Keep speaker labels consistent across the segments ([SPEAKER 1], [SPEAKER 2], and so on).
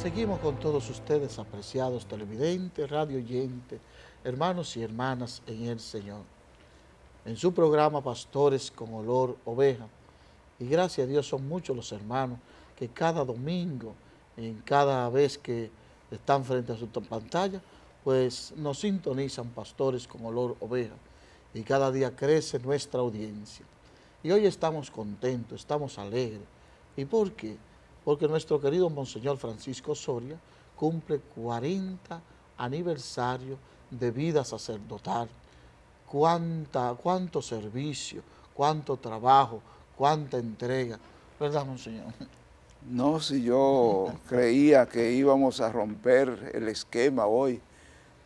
[SPEAKER 1] Seguimos con todos ustedes, apreciados televidentes, radio oyentes, hermanos y hermanas en el Señor. En su programa Pastores con Olor Oveja. Y gracias a Dios son muchos los hermanos que cada domingo, en cada vez que están frente a su pantalla, pues nos sintonizan Pastores con Olor Oveja. Y cada día crece nuestra audiencia. Y hoy estamos contentos, estamos alegres. ¿Y por qué? porque nuestro querido Monseñor Francisco Soria cumple 40 aniversarios de vida sacerdotal. Cuánta, cuánto servicio, cuánto trabajo, cuánta entrega, ¿verdad, Monseñor?
[SPEAKER 2] No, si yo creía que íbamos a romper el esquema hoy,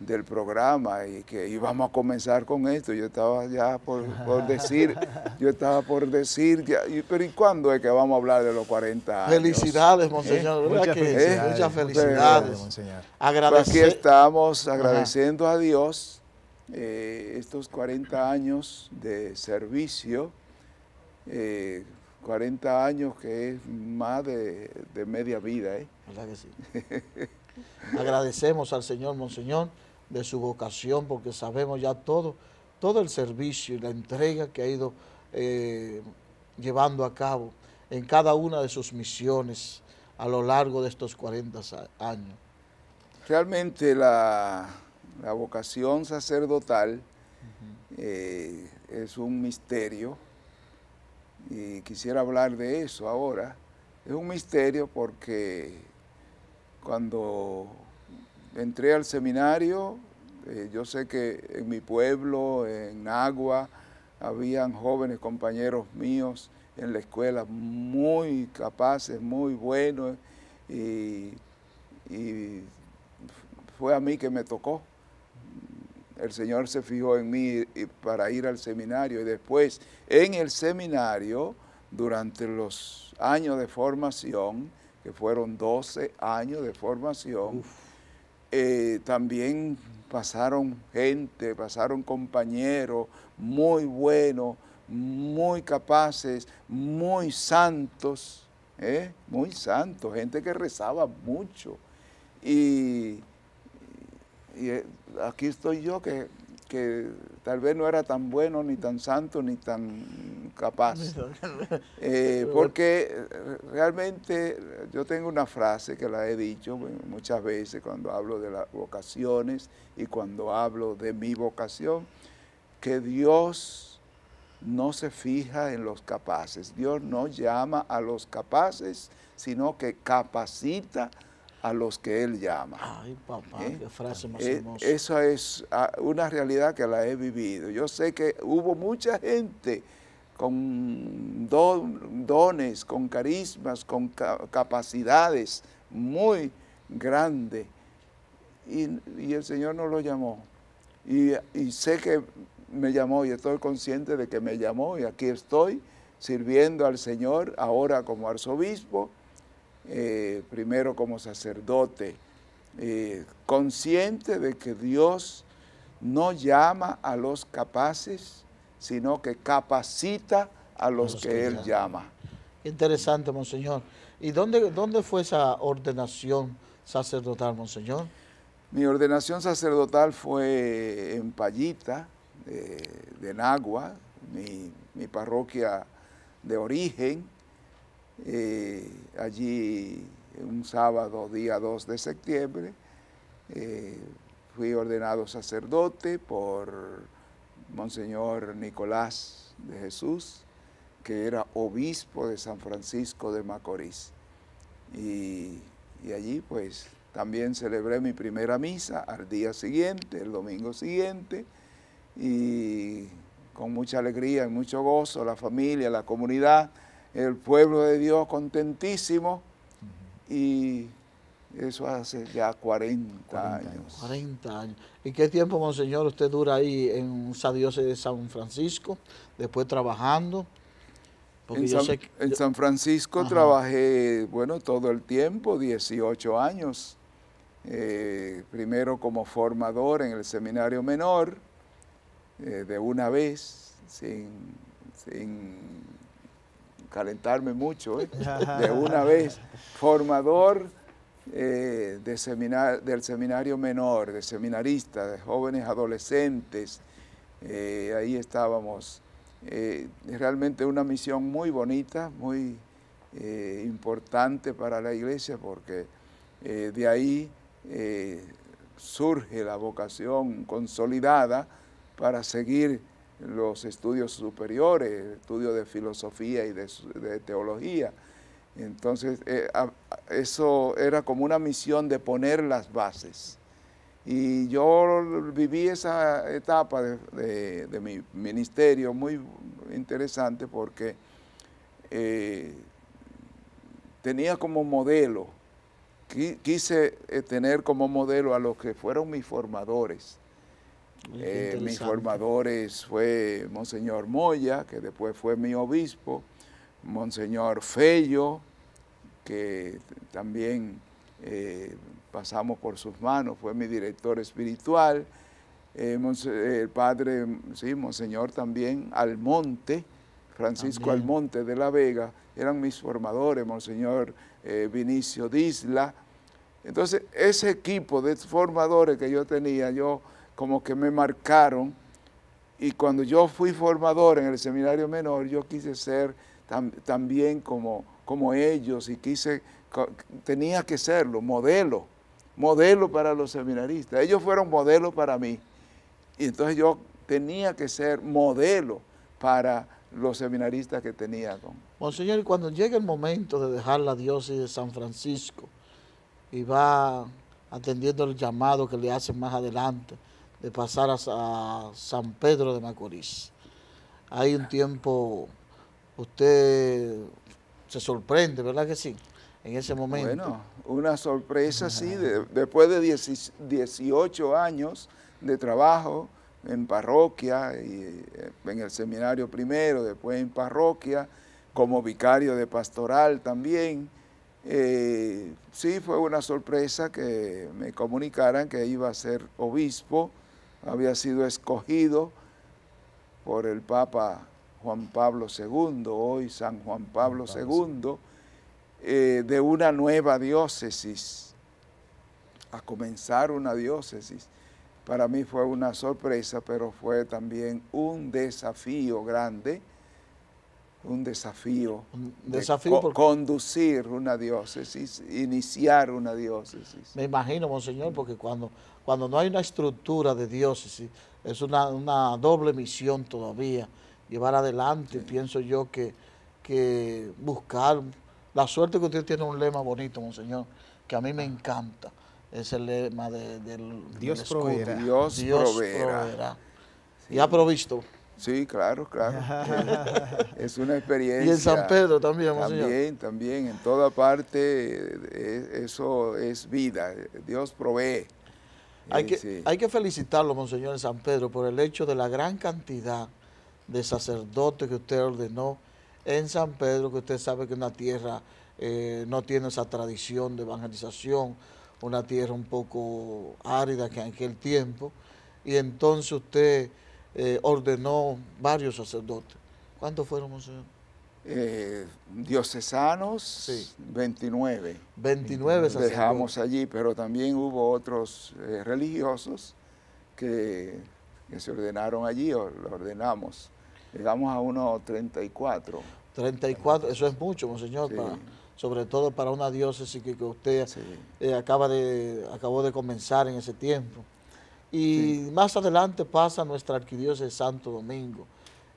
[SPEAKER 2] del programa y que íbamos a comenzar con esto. Yo estaba ya por, decir, yo estaba por decir, ya, pero ¿y cuándo es que vamos a hablar de los 40 años? Felicidades, monseñor. ¿Eh? Muchas felicidades. Pues aquí estamos agradeciendo a Dios eh, estos 40 años de servicio, 40 eh, años que es más de, media vida. ¿Verdad que sí?
[SPEAKER 1] Agradecemos al Señor, Monseñor de su vocación, porque sabemos ya todo, todo el servicio y la entrega que ha ido eh, llevando a cabo en cada una de sus misiones a lo largo de estos 40
[SPEAKER 2] años. Realmente la, vocación sacerdotal eh, es un misterio y quisiera hablar de eso ahora. Es un misterio porque cuando entré al seminario, eh, yo sé que en mi pueblo, en Agua, habían jóvenes compañeros míos en la escuela muy capaces, muy buenos, y, fue a mí que me tocó. El Señor se fijó en mí para ir al seminario y después en el seminario, durante los años de formación, que fueron 12 años de formación, eh, también pasaron gente, pasaron compañeros muy buenos, muy capaces, muy santos, ¿eh? muy santos, gente que rezaba mucho. y eh, aquí estoy yo que que tal vez no era tan bueno, ni tan santo, ni tan capaz. Eh, porque eh, realmente yo tengo una frase que la he dicho eh, muchas veces cuando hablo de las vocaciones y cuando hablo de mi vocación, que Dios no se fija en los capaces. Dios no llama a los capaces, sino que capacita a a los que Él llama.
[SPEAKER 1] Ay, papá, ¿Eh? qué frase más eh, hermosa. Esa
[SPEAKER 2] es ah, una realidad que la he vivido. Yo sé que hubo mucha gente con dones, con carismas, con capacidades muy grandes. Y, el Señor no lo llamó. y sé que me llamó y estoy consciente de que me llamó y aquí estoy sirviendo al Señor ahora como arzobispo eh, primero como sacerdote, eh, consciente de que Dios no llama a los capaces, sino que capacita a los, que, Él llama.
[SPEAKER 1] Interesante, Monseñor. ¿Y dónde, dónde fue esa ordenación sacerdotal, Monseñor?
[SPEAKER 2] Mi ordenación sacerdotal fue en Payita, eh, de, Nagua, mi, mi parroquia de origen. Eh, allí un sábado, día 2 de septiembre, eh, fui ordenado sacerdote por Monseñor Nicolás de Jesús, que era obispo de San Francisco de Macorís. Y, y allí pues también celebré mi primera misa al día siguiente, el domingo siguiente, y con mucha alegría y mucho gozo, la familia, la comunidad, el pueblo de Dios contentísimo y eso hace ya 40, años.
[SPEAKER 1] 40 años. ¿Y qué tiempo, Monseñor, usted dura ahí en esa diócesis de San Francisco, después trabajando?
[SPEAKER 2] En San, Francisco trabajé, bueno, todo el tiempo, 18 años. Eh, primero como formador en el seminario menor, eh, de una vez, sin calentarme mucho, ¿eh? de una vez, formador eh, del seminario menor, de seminaristas, de jóvenes adolescentes. Eh, ahí estábamos. realmente una misión muy bonita, muy importante para la iglesia, porque de ahí surge la vocación consolidada para seguir los estudios superiores, estudios de filosofía y de, teología. Entonces, eh, eso era como una misión de poner las bases. Y yo viví esa etapa de, mi ministerio muy interesante porque eh, tenía como modelo, quise eh, tener como modelo a los que fueron mis formadores eh, mis formadores fue Monseñor Moya, que después fue mi obispo, Monseñor Fello, que también eh, pasamos por sus manos, fue mi director espiritual, eh, el padre, sí, Monseñor también Almonte, Francisco Almonte de la Vega, eran mis formadores, Monseñor Vinicio Disla. Entonces, ese equipo de formadores que yo tenía, yo como que me marcaron. Y cuando yo fui formador en el seminario menor, yo quise ser también como, como ellos y quise, tenía que serlo, modelo, modelo para los seminaristas. Ellos fueron modelo para mí. Y entonces yo tenía que ser modelo para los seminaristas que tenía. Con...
[SPEAKER 1] Monseñor, cuando llega el momento de dejar la diócesis de San Francisco y va atendiendo el llamado que le hacen más adelante, de pasar a, San Pedro de Macorís. Hay un tiempo, usted se sorprende, ¿verdad que sí? En ese momento. Bueno,
[SPEAKER 2] una sorpresa, sí, después de 18 años de trabajo en parroquia, y, eh, en el seminario primero, después en parroquia, como vicario de pastoral también. Eh, sí, fue una sorpresa que me comunicaran que iba a ser obispo había sido escogido por el Papa Juan Pablo II, hoy San Juan Pablo, II, eh, de una nueva diócesis, a comenzar una diócesis. Para mí fue una sorpresa, pero fue también un desafío grande un desafío. Un desafío conducir una diócesis, iniciar una diócesis.
[SPEAKER 1] Me imagino, monseñor, porque cuando, cuando no hay una estructura de diócesis, es una, doble misión todavía llevar adelante, pienso yo, que, que buscar. La suerte que usted tiene un lema bonito, monseñor, que a mí me encanta. Es el lema de, del Dios, proveerá. Dios, proveerá.
[SPEAKER 2] Y ha provisto. Sí, claro, claro. es una experiencia. Y en San Pedro
[SPEAKER 1] también, También,
[SPEAKER 2] también. En toda parte eh, eso es vida. Dios provee. Hay eh, que, hay
[SPEAKER 1] que felicitarlo, Monseñor, en San Pedro, por el hecho de la gran cantidad de sacerdotes que usted ordenó en San Pedro, que usted sabe que una tierra eh, no tiene esa tradición de evangelización, una tierra un poco árida que en aquel tiempo. Y entonces usted eh, ordenó varios sacerdotes. ¿Cuántos fueron, Monseñor?
[SPEAKER 2] Eh, diocesanos, sí. 29. 29 sacerdotes. Dejamos allí, pero también hubo otros eh, religiosos que, se ordenaron allí, o lo ordenamos. Llegamos a unos 34.
[SPEAKER 1] 34, eso es mucho, Monseñor, sobre todo para una diócesis que, usted acaba acabó de comenzar en ese tiempo. Y más adelante pasa nuestra arquidiócesis de Santo Domingo.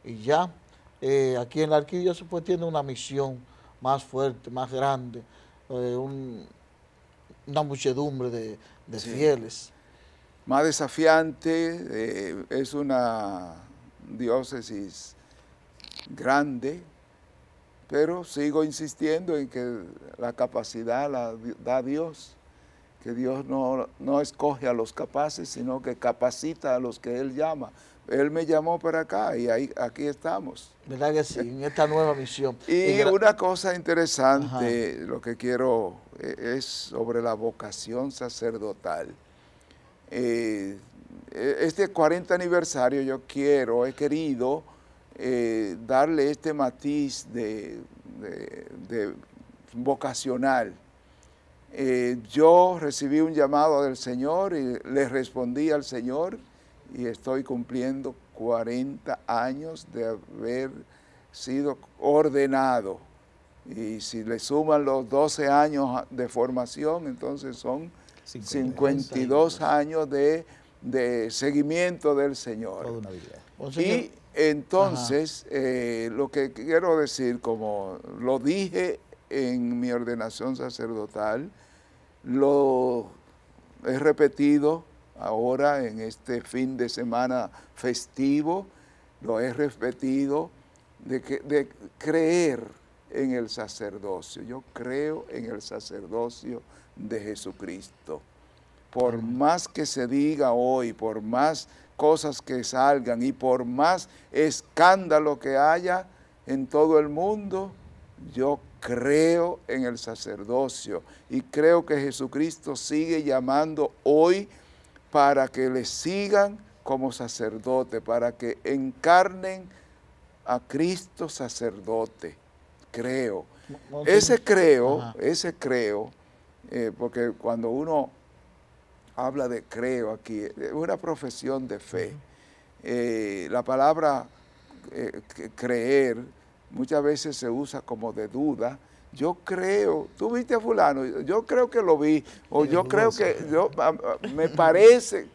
[SPEAKER 1] Y ya eh, aquí en la arquidiócesis pues tiene una misión más fuerte, más grande, eh, una
[SPEAKER 2] muchedumbre de, fieles. Más desafiante, eh, es una diócesis grande, pero sigo insistiendo en que la capacidad la da Dios que Dios no, escoge a los capaces, sino que capacita a los que Él llama. Él me llamó para acá y ahí, aquí estamos.
[SPEAKER 1] ¿Verdad que sí? En esta nueva misión. y una
[SPEAKER 2] cosa interesante, lo que quiero e, es sobre la vocación sacerdotal. Eh, e, este 40 aniversario yo quiero, he querido eh, darle este matiz de vocacional eh, yo recibí un llamado del Señor y le respondí al Señor y estoy cumpliendo 40 años de haber sido ordenado. Y si le suman los 12 años de formación, entonces son 52 años pues. de, seguimiento del Señor. Y entonces, eh, lo que quiero decir, como lo dije en mi ordenación sacerdotal, lo he repetido ahora en este fin de semana festivo, lo he repetido, de, que, de creer en el sacerdocio. Yo creo en el sacerdocio de Jesucristo. Por más que se diga hoy, por más cosas que salgan y por más escándalo que haya en todo el mundo, yo creo creo en el sacerdocio y creo que Jesucristo sigue llamando hoy para que le sigan como sacerdote, para que encarnen a Cristo sacerdote. Creo. Ese creo, ese eh, creo, porque cuando uno habla de creo aquí, es una profesión de fe. Eh, la palabra eh, creer muchas veces se usa como de duda. Yo creo, tú viste a fulano, yo creo que lo vi, o yo creo que, yo, me parece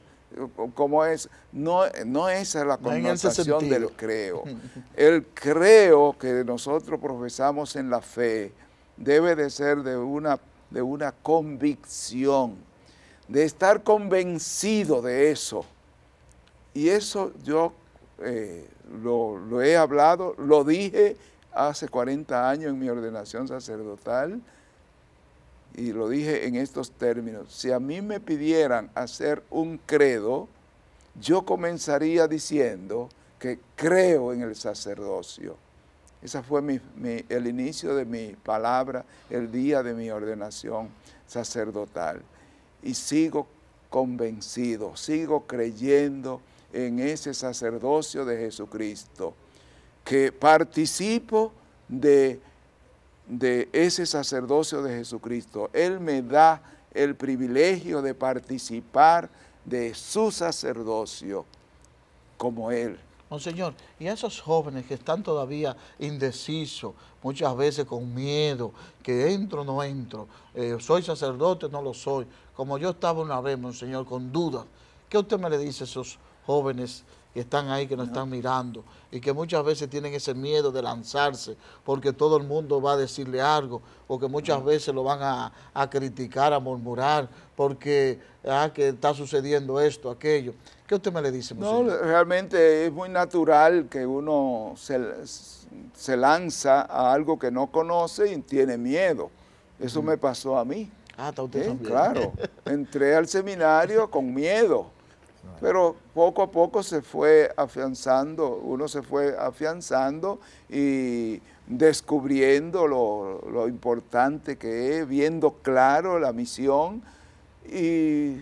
[SPEAKER 2] como es, no, no esa es la connotación del creo. El creo que nosotros profesamos en la fe debe de ser de una, de una convicción, de estar convencido de eso. Y eso yo eh, lo, he hablado, lo dije hace 40 años en mi ordenación sacerdotal y lo dije en estos términos. Si a mí me pidieran hacer un credo, yo comenzaría diciendo que creo en el sacerdocio. Ese fue el inicio de mi palabra el día de mi ordenación sacerdotal. Y sigo convencido, sigo creyendo en ese sacerdocio de Jesucristo, que participo de, de ese sacerdocio de Jesucristo. Él me da el privilegio de participar de su sacerdocio como Él.
[SPEAKER 1] Monseñor, y a esos jóvenes que están todavía indecisos, muchas veces con miedo, que entro o no entro, eh, soy sacerdote o no lo soy, como yo estaba una vez, Monseñor, con dudas, ¿qué usted me le dice a esos jóvenes que están ahí, que nos están mirando y que muchas veces tienen ese miedo de lanzarse porque todo el mundo va a decirle algo, O que muchas veces lo van a, criticar, a murmurar, porque ah, que está sucediendo esto, aquello. ¿Qué usted me le dice? No,
[SPEAKER 2] realmente es muy natural que uno se, se, lanza a algo que no conoce y tiene miedo. Eso me pasó a mí. Ah, está usted ¿Eh? Claro, entré al seminario con miedo pero poco a poco se fue afianzando, uno se fue afianzando y descubriendo lo, importante que es, viendo claro la misión y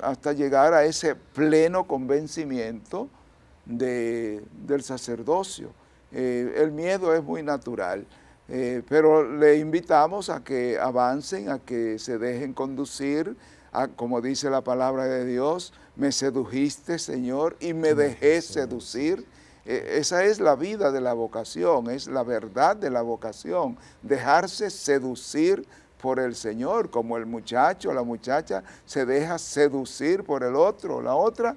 [SPEAKER 2] hasta llegar a ese pleno convencimiento del sacerdocio. Eh, el miedo es muy natural. Eh, pero le invitamos a que avancen, a que se dejen conducir, a, como dice la palabra de Dios, me sedujiste, Señor, y me dejé seducir. Eh, esa es la vida de la vocación, es la verdad de la vocación, dejarse seducir por el Señor, como el muchacho, la muchacha se deja seducir por el otro, la otra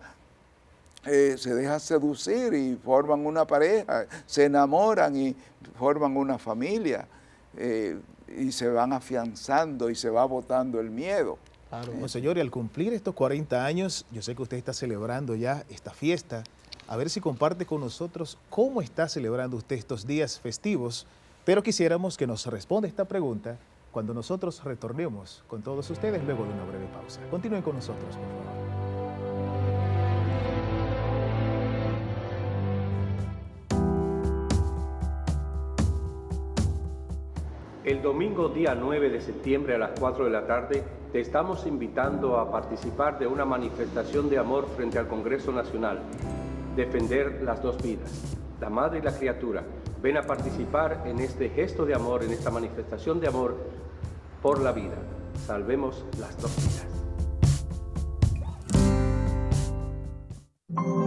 [SPEAKER 2] eh, se deja seducir y forman una pareja, se enamoran y forman una familia eh, y se van afianzando y se va botando el miedo. Claro, señor, y al cumplir estos 40 años, yo sé que usted está celebrando ya esta fiesta. A ver si comparte con nosotros cómo está celebrando usted estos días festivos, pero quisiéramos que nos responda esta pregunta cuando nosotros retornemos con todos ustedes luego de una breve pausa. Continúen con nosotros, por favor.
[SPEAKER 1] El domingo día 9 de septiembre a las 4 de la tarde te estamos invitando a participar de una manifestación de amor frente al Congreso Nacional. Defender las dos vidas, la madre y la criatura. Ven a participar en este gesto de amor, en esta manifestación de amor por la vida. Salvemos las dos vidas.